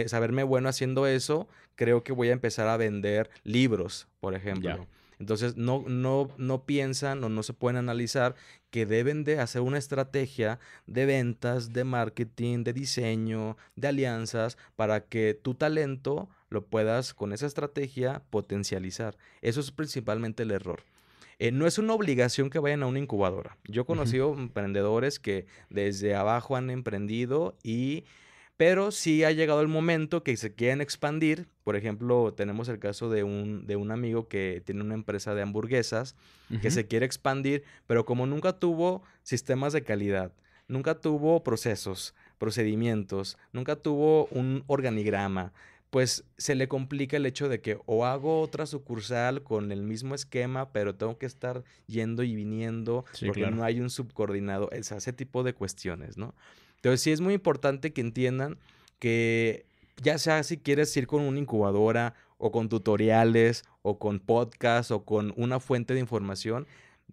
saberme bueno haciendo eso, creo que voy a empezar a vender libros, por ejemplo. Entonces, no, no, no piensan o no se pueden analizar que deben de hacer una estrategia de ventas, de marketing, de diseño, de alianzas, para que tu talento lo puedas con esa estrategia potencializar. Eso es principalmente el error. Eh, no es una obligación que vayan a una incubadora. Yo he conocido emprendedores que desde abajo han emprendido y... Pero sí ha llegado el momento que se quieren expandir. Por ejemplo, tenemos el caso de un, de un amigo que tiene una empresa de hamburguesas que se quiere expandir, pero como nunca tuvo sistemas de calidad, nunca tuvo procesos, procedimientos, nunca tuvo un organigrama, pues se le complica el hecho de que o hago otra sucursal con el mismo esquema, pero tengo que estar yendo y viniendo porque no hay un subcoordinado, ese tipo de cuestiones, ¿no? Entonces sí es muy importante que entiendan que ya sea si quieres ir con una incubadora o con tutoriales o con podcast o con una fuente de información,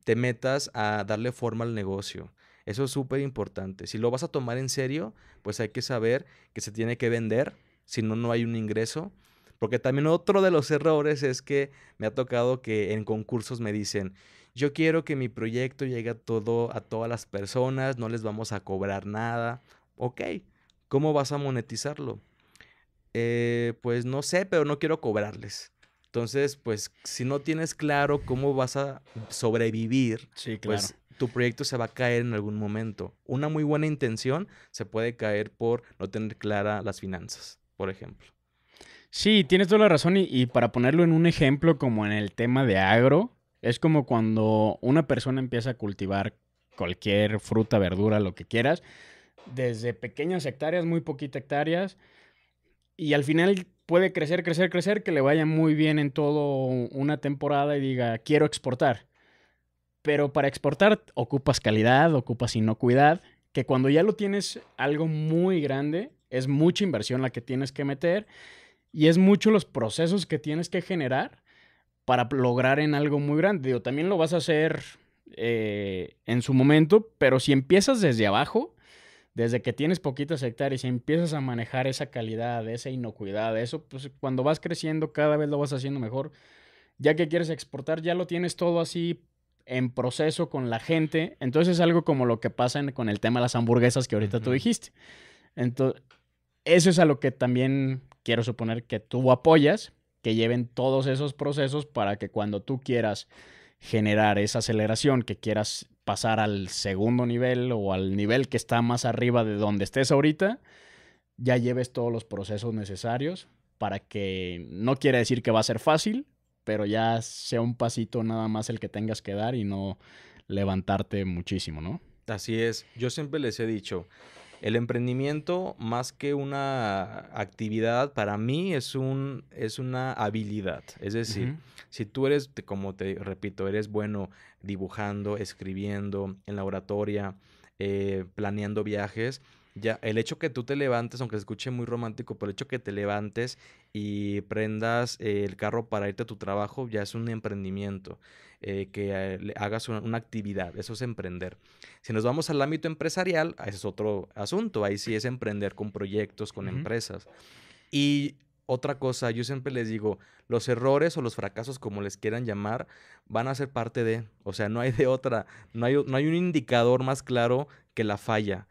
te metas a darle forma al negocio. Eso es súper importante. Si lo vas a tomar en serio, pues hay que saber que se tiene que vender si no, no hay un ingreso. Porque también otro de los errores es que me ha tocado que en concursos me dicen, yo quiero que mi proyecto llegue a, todo, a todas las personas, no les vamos a cobrar nada. Ok, ¿cómo vas a monetizarlo? Eh, pues no sé, pero no quiero cobrarles. Entonces, pues si no tienes claro cómo vas a sobrevivir, pues tu proyecto se va a caer en algún momento. Una muy buena intención se puede caer por no tener clara las finanzas por ejemplo. Sí, tienes toda la razón y, para ponerlo en un ejemplo como en el tema de agro, es como cuando una persona empieza a cultivar cualquier fruta, verdura, lo que quieras, desde pequeñas hectáreas, muy poquitas hectáreas, y al final puede crecer, crecer, crecer, que le vaya muy bien en todo una temporada y diga, quiero exportar. Pero para exportar ocupas calidad, ocupas inocuidad, que cuando ya lo tienes algo muy grande, es mucha inversión la que tienes que meter y es mucho los procesos que tienes que generar para lograr en algo muy grande. Digo, también lo vas a hacer eh, en su momento, pero si empiezas desde abajo, desde que tienes poquitas hectáreas y empiezas a manejar esa calidad, esa inocuidad, eso, pues cuando vas creciendo cada vez lo vas haciendo mejor. Ya que quieres exportar, ya lo tienes todo así en proceso con la gente. Entonces es algo como lo que pasa con el tema de las hamburguesas que ahorita tú dijiste. Entonces, eso es a lo que también quiero suponer que tú apoyas, que lleven todos esos procesos para que cuando tú quieras generar esa aceleración, que quieras pasar al segundo nivel o al nivel que está más arriba de donde estés ahorita, ya lleves todos los procesos necesarios para que no quiere decir que va a ser fácil, pero ya sea un pasito nada más el que tengas que dar y no levantarte muchísimo, ¿no? Así es, yo siempre les he dicho, el emprendimiento, más que una actividad, para mí es, un, es una habilidad. Es decir, si tú eres, como te repito, eres bueno dibujando, escribiendo, en la oratoria, eh, planeando viajes, ya el hecho que tú te levantes, aunque se escuche muy romántico, pero el hecho que te levantes y prendas eh, el carro para irte a tu trabajo ya es un emprendimiento. Eh, que eh, hagas una, actividad, eso es emprender. Si nos vamos al ámbito empresarial, ah, ese es otro asunto, ahí sí es emprender con proyectos, con empresas. Y otra cosa, yo siempre les digo, los errores o los fracasos, como les quieran llamar, van a ser parte de, o sea, no hay de otra, no hay, no hay un indicador más claro que la falla,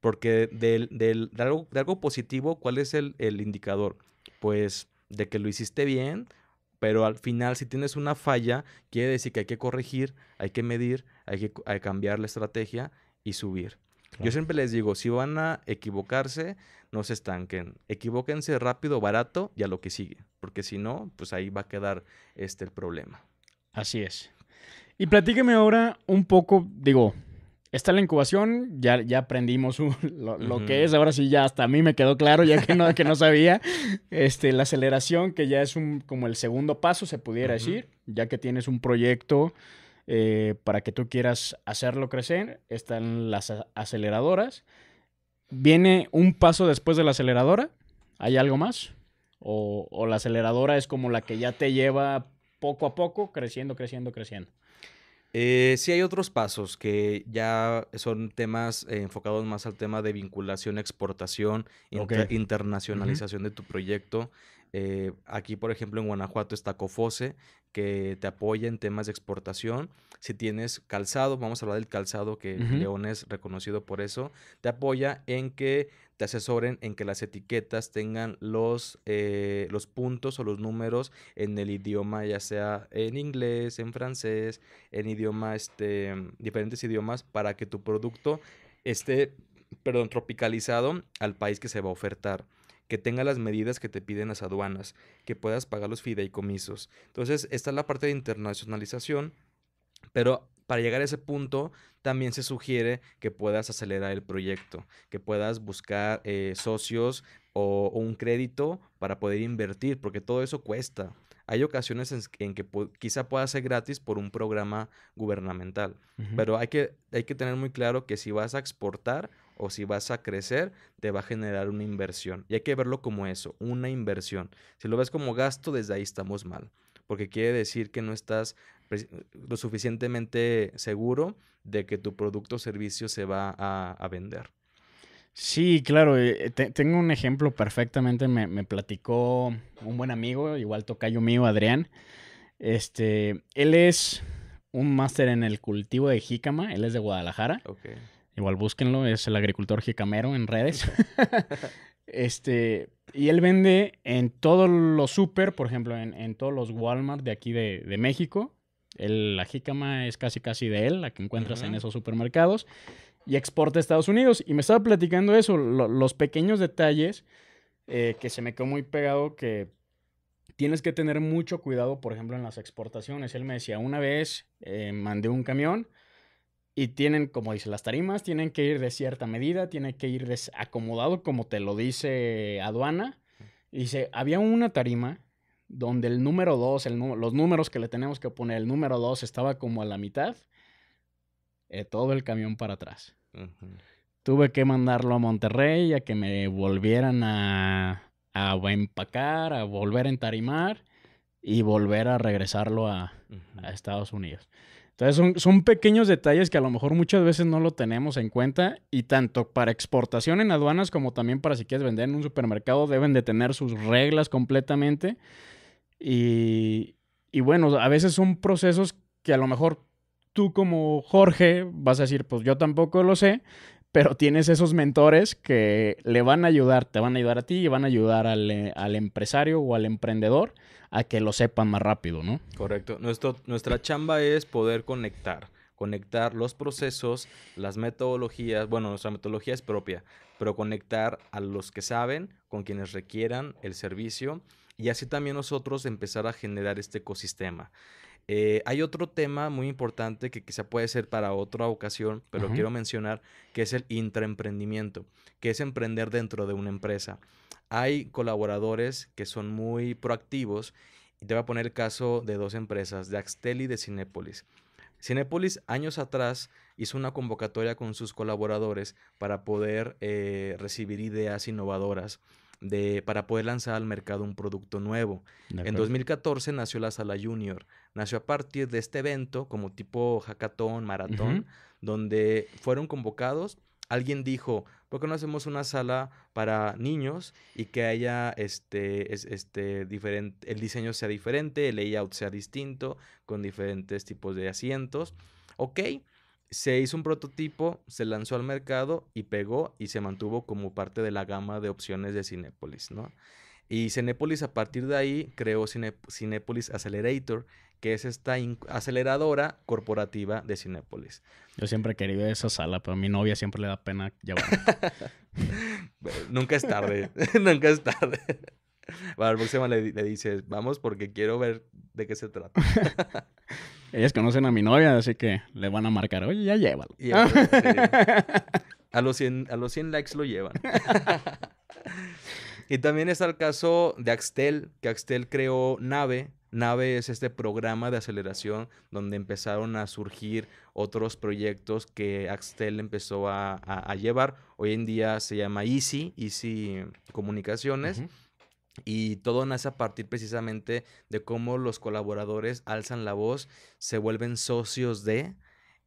porque de, de, de, algo, de algo, positivo, ¿cuál es el, el indicador? Pues de que lo hiciste bien pero al final si tienes una falla, quiere decir que hay que corregir, hay que medir, hay que cambiar la estrategia y subir. Yo siempre les digo, si van a equivocarse, no se estanquen. Equivóquense rápido, barato y a lo que sigue, porque si no, pues ahí va a quedar este el problema. Así es. Y platíqueme ahora un poco, digo, está la incubación, ya, ya aprendimos lo, que es, ahora sí ya hasta a mí me quedó claro, ya que no, que no sabía. Este, la aceleración, que ya es un, como el segundo paso, se pudiera decir, ya que tienes un proyecto eh, para que tú quieras hacerlo crecer, están las aceleradoras. ¿Viene un paso después de la aceleradora? ¿Hay algo más? o la aceleradora es como la que ya te lleva poco a poco, creciendo, creciendo, creciendo? Eh, sí hay otros pasos que ya son temas eh, enfocados más al tema de vinculación, exportación, internacionalización de tu proyecto. Eh, aquí, por ejemplo, en Guanajuato está COFOSE, que te apoya en temas de exportación. Si tienes calzado, vamos a hablar del calzado, que León es reconocido por eso, te apoya en que te asesoren en que las etiquetas tengan los, eh, los puntos o los números en el idioma, ya sea en inglés, en francés, en idioma, este, diferentes idiomas, para que tu producto esté, perdón, tropicalizado al país que se va a ofertar que tenga las medidas que te piden las aduanas, que puedas pagar los fideicomisos. Entonces, esta es la parte de internacionalización, pero para llegar a ese punto, también se sugiere que puedas acelerar el proyecto, que puedas buscar eh, socios o, un crédito para poder invertir, porque todo eso cuesta. Hay ocasiones en, que quizá pueda ser gratis por un programa gubernamental, pero hay que, hay que tener muy claro que si vas a exportar o si vas a crecer, te va a generar una inversión. Y hay que verlo como eso, una inversión. Si lo ves como gasto, desde ahí estamos mal porque quiere decir que no estás pues, lo suficientemente seguro de que tu producto o servicio se va a, vender. Sí, claro, eh, eh, tengo un ejemplo perfectamente, me, platicó un buen amigo, igual tocayo mío, Adrián. Este, él es un máster en el cultivo de jícama, él es de Guadalajara. Igual búsquenlo, es el agricultor jicamero en redes. este, y él vende en todos los super, por ejemplo, en, todos los Walmart de aquí de, de México. El, la jícama es casi casi de él, la que encuentras en esos supermercados, y exporta a Estados Unidos. Y me estaba platicando eso, los pequeños detalles eh, que se me quedó muy pegado que tienes que tener mucho cuidado, por ejemplo, en las exportaciones. Él me decía, una vez eh, mandé un camión y tienen, como dice, las tarimas tienen que ir de cierta medida, tiene que ir acomodado como te lo dice aduana. Y dice, había una tarima donde el número 2, los números que le tenemos que poner, el número 2 estaba como a la mitad, eh, todo el camión para atrás. Tuve que mandarlo a Monterrey a que me volvieran a, empacar, a volver a entarimar y volver a regresarlo a, Estados Unidos. Entonces son, son, pequeños detalles que a lo mejor muchas veces no lo tenemos en cuenta y tanto para exportación en aduanas como también para si quieres vender en un supermercado deben de tener sus reglas completamente y, bueno, a veces son procesos que a lo mejor tú como Jorge vas a decir, pues yo tampoco lo sé, pero tienes esos mentores que le van a ayudar, te van a ayudar a ti y van a ayudar al, eh, empresario o al emprendedor a que lo sepan más rápido, ¿no? Correcto. nuestra chamba es poder conectar, conectar los procesos, las metodologías, bueno, nuestra metodología es propia, pero conectar a los que saben con quienes requieran el servicio y así también nosotros empezar a generar este ecosistema. Eh, hay otro tema muy importante que quizá puede ser para otra ocasión, pero quiero mencionar que es el intraemprendimiento, que es emprender dentro de una empresa. Hay colaboradores que son muy proactivos y te voy a poner el caso de dos empresas, de Axtel y de Cinepolis Cinepolis años atrás hizo una convocatoria con sus colaboradores para poder eh, recibir ideas innovadoras para poder lanzar al mercado un producto nuevo. En 2014 nació la Sala Junior. Nació a partir de este evento, como tipo hackathon, maratón, donde fueron convocados. Alguien dijo, ¿por qué no hacemos una sala para niños y que haya este, este diferente, el diseño sea diferente, el layout sea distinto, con diferentes tipos de asientos? Ok, se hizo un prototipo, se lanzó al mercado y pegó y se mantuvo como parte de la gama de opciones de Cinépolis, ¿no? Y Cinépolis a partir de ahí creó Cinepolis Accelerator, que es esta aceleradora corporativa de Cinépolis. Yo siempre he querido esa sala, pero a mi novia siempre le da pena llevarla. Nunca es tarde, nunca es tarde. Para el próximo le, le dices, vamos porque quiero ver de qué se trata. Ellas conocen a mi novia, así que le van a marcar, oye, ya llévalo. a, los 100, a los likes lo llevan. y también está el caso de Axtel, que Axtel creó Nave, Nave es este programa de aceleración donde empezaron a surgir otros proyectos que Axtel empezó a, llevar. Hoy en día se llama Easy, Easy Comunicaciones. Y todo nace a partir precisamente de cómo los colaboradores alzan la voz, se vuelven socios de...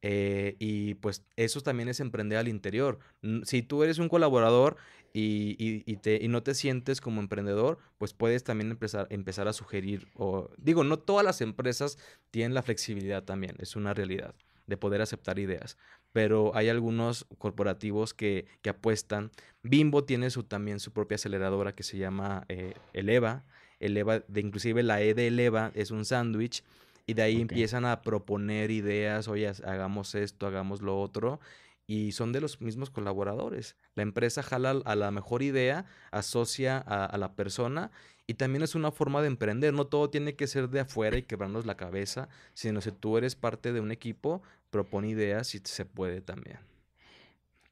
Eh, y pues eso también es emprender al interior. Si tú eres un colaborador y, no te sientes como emprendedor, pues puedes también empezar, empezar a sugerir, o digo, no todas las empresas tienen la flexibilidad también, es una realidad de poder aceptar ideas pero hay algunos corporativos que, apuestan. Bimbo tiene su, también su propia aceleradora que se llama eh, Eleva. Eleva, de, inclusive la E de Eleva es un sándwich. Y de ahí empiezan a proponer ideas, oye, hagamos esto, hagamos lo otro. Y son de los mismos colaboradores. La empresa jala a la mejor idea, asocia a la persona y también es una forma de emprender, no todo tiene que ser de afuera y quebrarnos la cabeza, sino si tú eres parte de un equipo, propone ideas y se puede también.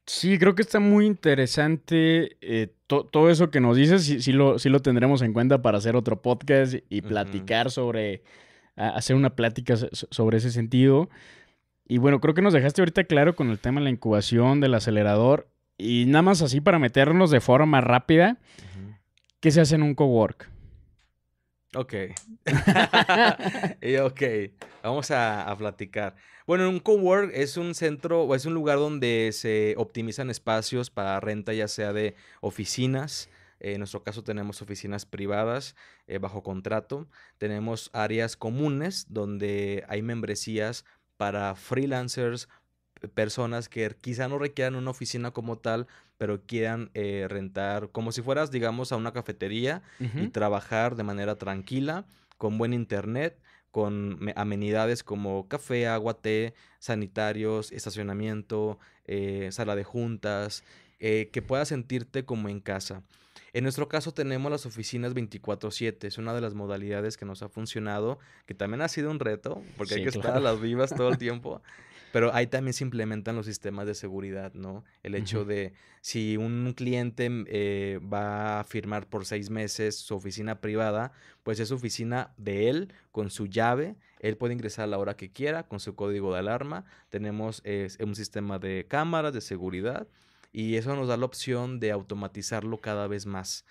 Sí, creo que está muy interesante eh, todo eso que nos dices. Sí, sí, lo, lo, tendremos en cuenta para hacer otro podcast y platicar sobre, hacer una plática sobre ese sentido. Y bueno, creo que nos dejaste ahorita claro con el tema de la incubación, del acelerador. Y nada más así para meternos de forma rápida. ¿Qué se hace en un cowork. Ok. ok, vamos a, platicar. Bueno, un cowork es un centro o es un lugar donde se optimizan espacios para renta, ya sea de oficinas. en nuestro caso tenemos oficinas privadas eh, bajo contrato. Tenemos áreas comunes donde hay membresías para freelancers, personas que quizá no requieran una oficina como tal, pero quieran eh, rentar como si fueras, digamos, a una cafetería y trabajar de manera tranquila, con buen internet, con amenidades como café, agua, té, sanitarios, estacionamiento, eh, sala de juntas, eh, que puedas sentirte como en casa. En nuestro caso tenemos las oficinas 24/7, es una de las modalidades que nos ha funcionado, que también ha sido un reto, porque hay que estar a las vivas todo el tiempo. Pero ahí también se implementan los sistemas de seguridad, ¿no? El hecho de si un cliente mm, eh, va a firmar por seis meses su oficina privada, pues es oficina de él con su llave. Él puede ingresar a la hora que quiera con su código de alarma. Tenemos eh, un sistema de cámaras de seguridad y eso nos da la opción de automatizarlo cada vez más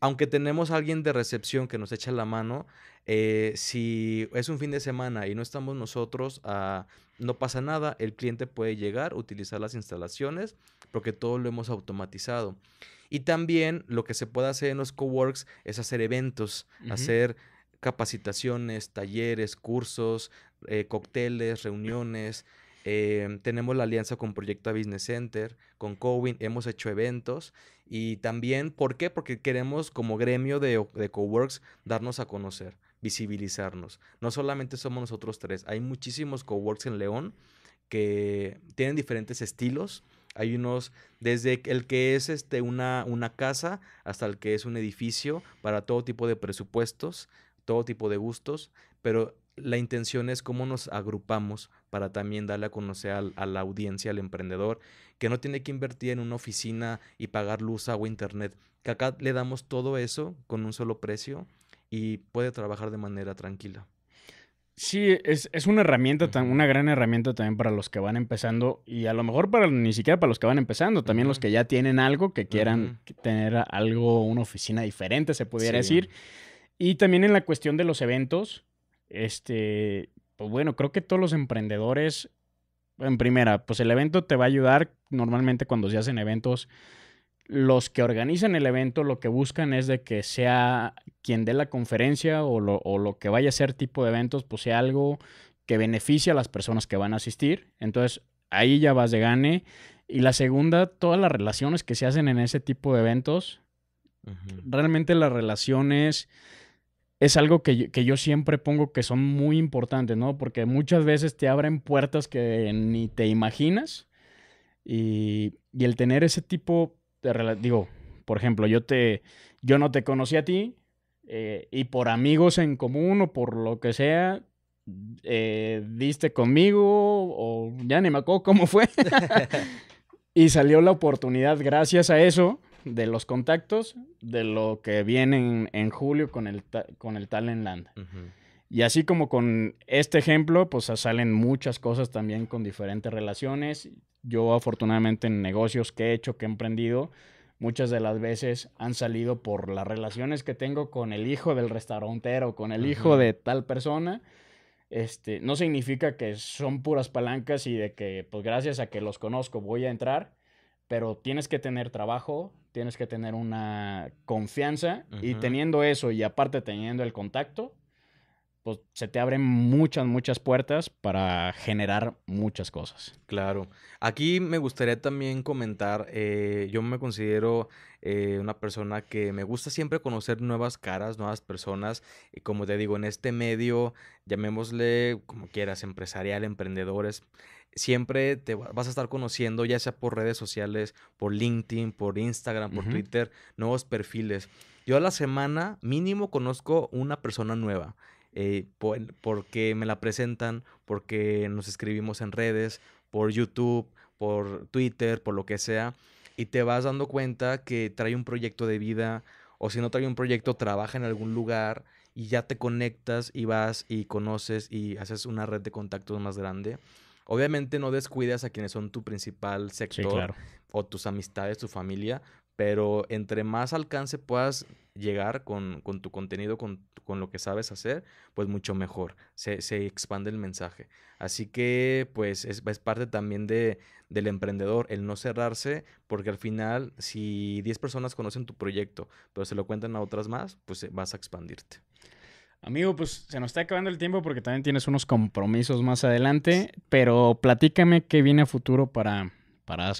aunque tenemos a alguien de recepción que nos echa la mano, eh, si es un fin de semana y no estamos nosotros, ah, no pasa nada, el cliente puede llegar, utilizar las instalaciones, porque todo lo hemos automatizado. Y también lo que se puede hacer en los coworks es hacer eventos, hacer capacitaciones, talleres, cursos, eh, cócteles, reuniones. Em, tenemos la alianza con Proyecto Business Center, con Cowin, hemos hecho eventos y también, ¿por qué? Porque queremos como gremio de, de Coworks darnos a conocer, visibilizarnos. No solamente somos nosotros tres, hay muchísimos Coworks en León que tienen diferentes estilos. Hay unos desde el que es este, una, una casa hasta el que es un edificio para todo tipo de presupuestos, todo tipo de gustos, pero la intención es cómo nos agrupamos para también darle a conocer a la audiencia, al emprendedor, que no tiene que invertir en una oficina y pagar luz, o internet, que acá le damos todo eso con un solo precio y puede trabajar de manera tranquila. Sí, es, una herramienta, tan, una gran herramienta también para los que van empezando y a lo mejor para ni siquiera para los que van empezando, también los que ya tienen algo, que quieran tener algo, una oficina diferente, se pudiera decir. Y también en la cuestión de los eventos, este, pues bueno, creo que todos los emprendedores, en primera, pues el evento te va a ayudar. Normalmente cuando se hacen eventos, los que organizan el evento lo que buscan es de que sea quien dé la conferencia o lo, que vaya a ser tipo de eventos, pues sea algo que beneficie a las personas que van a asistir. Entonces, ahí ya vas de gane. Y la segunda, todas las relaciones que se hacen en ese tipo de eventos. Realmente las relaciones es algo que yo, siempre pongo que son muy importantes, ¿no? Porque muchas veces te abren puertas que ni te imaginas y, el tener ese tipo de... Digo, por ejemplo, yo, te, yo no te conocí a ti eh, y por amigos en común o por lo que sea, eh, diste conmigo o ya ni me acuerdo cómo fue. y salió la oportunidad gracias a eso de los contactos, de lo que viene en, julio con el, con el Y así como con este ejemplo, pues salen muchas cosas también con diferentes relaciones. Yo afortunadamente en negocios que he hecho, que he emprendido, muchas de las veces han salido por las relaciones que tengo con el hijo del restaurantero, con el hijo de tal persona. Este, no significa que son puras palancas y de que, pues gracias a que los conozco voy a entrar, pero tienes que tener trabajo, tienes que tener una confianza y teniendo eso y aparte teniendo el contacto, pues se te abren muchas, muchas puertas para generar muchas cosas. Claro. Aquí me gustaría también comentar, eh, yo me considero eh, una persona que me gusta siempre conocer nuevas caras, nuevas personas, y como te digo, en este medio, llamémosle como quieras, empresarial, emprendedores, siempre te vas a estar conociendo, ya sea por redes sociales, por LinkedIn, por Instagram, por Twitter, nuevos perfiles. Yo a la semana mínimo conozco una persona nueva. Eh, porque me la presentan, porque nos escribimos en redes, por YouTube, por Twitter, por lo que sea, y te vas dando cuenta que trae un proyecto de vida, o si no trae un proyecto, trabaja en algún lugar y ya te conectas y vas y conoces y haces una red de contactos más grande. Obviamente no descuidas a quienes son tu principal sector o tus amistades, tu familia, pero entre más alcance puedas llegar con, tu contenido, con, lo que sabes hacer, pues mucho mejor. Se, expande el mensaje. Así que, pues, es, parte también de, del emprendedor el no cerrarse, porque al final, si 10 personas conocen tu proyecto, pero se lo cuentan a otras más, pues eh, vas a expandirte. Amigo, pues se nos está acabando el tiempo porque también tienes unos compromisos más adelante, pero platícame qué viene a futuro para, para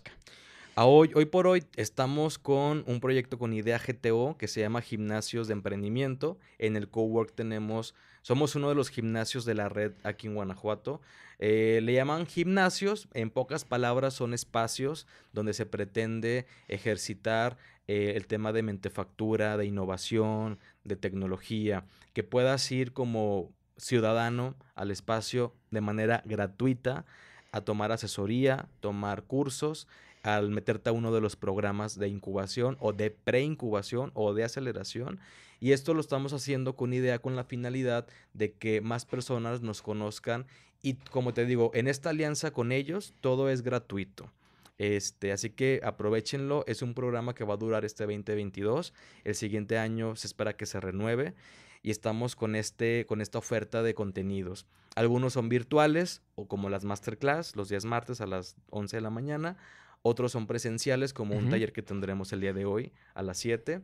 ah, hoy, hoy por hoy estamos con un proyecto con idea GTO que se llama Gimnasios de Emprendimiento. En el Cowork tenemos, somos uno de los gimnasios de la red aquí en Guanajuato. Eh, le llaman gimnasios, en pocas palabras son espacios donde se pretende ejercitar eh, el tema de mentefactura, de innovación, de tecnología, que puedas ir como ciudadano al espacio de manera gratuita a tomar asesoría, tomar cursos, al meterte a uno de los programas de incubación o de preincubación o de aceleración. Y esto lo estamos haciendo con idea, con la finalidad de que más personas nos conozcan. Y como te digo, en esta alianza con ellos todo es gratuito. Este, así que aprovechenlo, es un programa que va a durar este 2022, el siguiente año se espera que se renueve y estamos con, este, con esta oferta de contenidos. Algunos son virtuales o como las masterclass los días martes a las 11 de la mañana, otros son presenciales como un taller que tendremos el día de hoy a las 7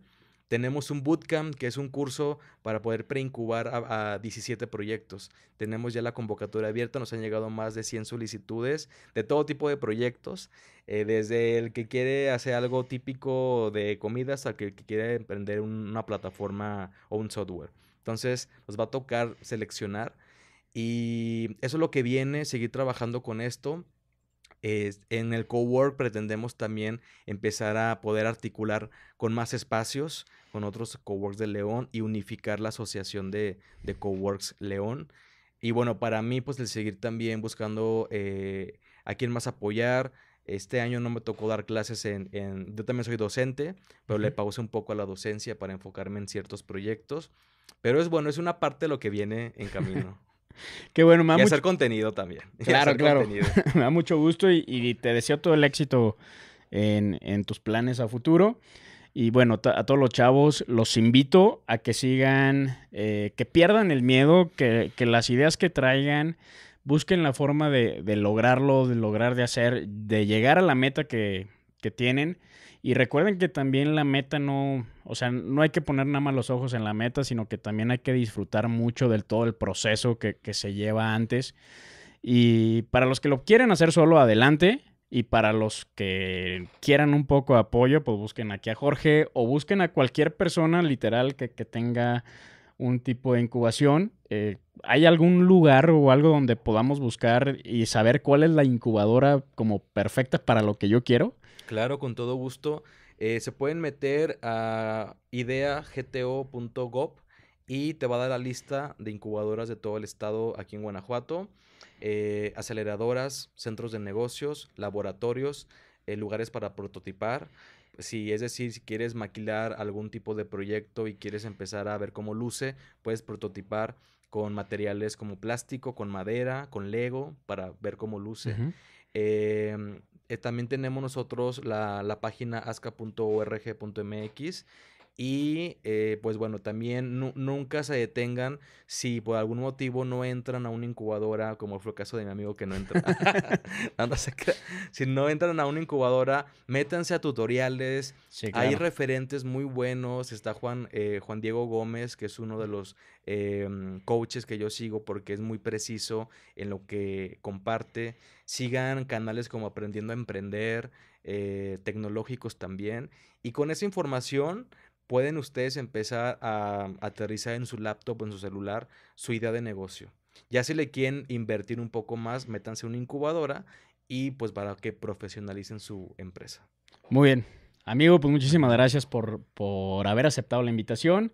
tenemos un bootcamp, que es un curso para poder preincubar a, a 17 proyectos. Tenemos ya la convocatoria abierta, nos han llegado más de 100 solicitudes de todo tipo de proyectos, eh, desde el que quiere hacer algo típico de comidas, hasta el que quiere emprender una plataforma o un software. Entonces, nos va a tocar seleccionar y eso es lo que viene, seguir trabajando con esto en el cowork pretendemos también empezar a poder articular con más espacios, con otros coworks de León y unificar la asociación de, de coworks León. Y bueno, para mí, pues el seguir también buscando eh, a quién más apoyar. Este año no me tocó dar clases en... yo también soy docente, pero le pausé un poco a la docencia para enfocarme en ciertos proyectos. Pero es bueno, es una parte de lo que viene en camino. Qué bueno, me hacer contenido también. Claro, claro. me da mucho gusto y, te deseo todo el éxito en, tus planes a futuro. Y bueno, a todos los chavos los invito a que sigan, eh, que pierdan el miedo, que, las ideas que traigan, busquen la forma de, lograrlo, de lograr de hacer, de llegar a la meta que, que tienen. Y recuerden que también la meta no, o sea, no hay que poner nada más los ojos en la meta, sino que también hay que disfrutar mucho del todo el proceso que, se lleva antes. Y para los que lo quieren hacer solo, adelante. Y para los que quieran un poco de apoyo, pues busquen aquí a Jorge o busquen a cualquier persona literal que, tenga un tipo de incubación. Eh, ¿Hay algún lugar o algo donde podamos buscar y saber cuál es la incubadora como perfecta para lo que yo quiero? Claro, con todo gusto. Eh, se pueden meter a ideagto.gov y te va a dar la lista de incubadoras de todo el estado aquí en Guanajuato, eh, aceleradoras, centros de negocios, laboratorios, eh, lugares para prototipar. Si es decir, si quieres maquilar algún tipo de proyecto y quieres empezar a ver cómo luce, puedes prototipar con materiales como plástico, con madera, con Lego, para ver cómo luce. Eh, también tenemos nosotros la, la página asca.org.mx y eh, pues bueno, también nunca se detengan si por algún motivo no entran a una incubadora, como fue el caso de mi amigo que no entra. si no entran a una incubadora, métanse a tutoriales. Hay referentes muy buenos. Está Juan, eh, Juan Diego Gómez, que es uno de los em, coaches que yo sigo porque es muy preciso en lo que comparte. Sigan canales como Aprendiendo a Emprender, eh, tecnológicos también. Y con esa información pueden ustedes empezar a aterrizar en su laptop, o en su celular, su idea de negocio. Ya si le quieren invertir un poco más, métanse una incubadora y pues para que profesionalicen su empresa. Muy bien. Amigo, pues muchísimas gracias por, por haber aceptado la invitación.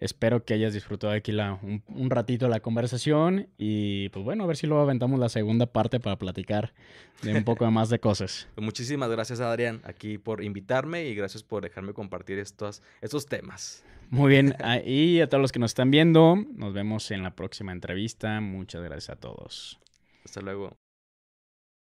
Espero que hayas disfrutado aquí un, ratito la conversación y pues bueno, a ver si luego aventamos la segunda parte para platicar de un poco más de cosas. Pues, muchísimas gracias Adrián aquí por invitarme y gracias por dejarme compartir estos, estos temas. Muy bien, y a todos los que nos están viendo, nos vemos en la próxima entrevista. Muchas gracias a todos. Hasta luego.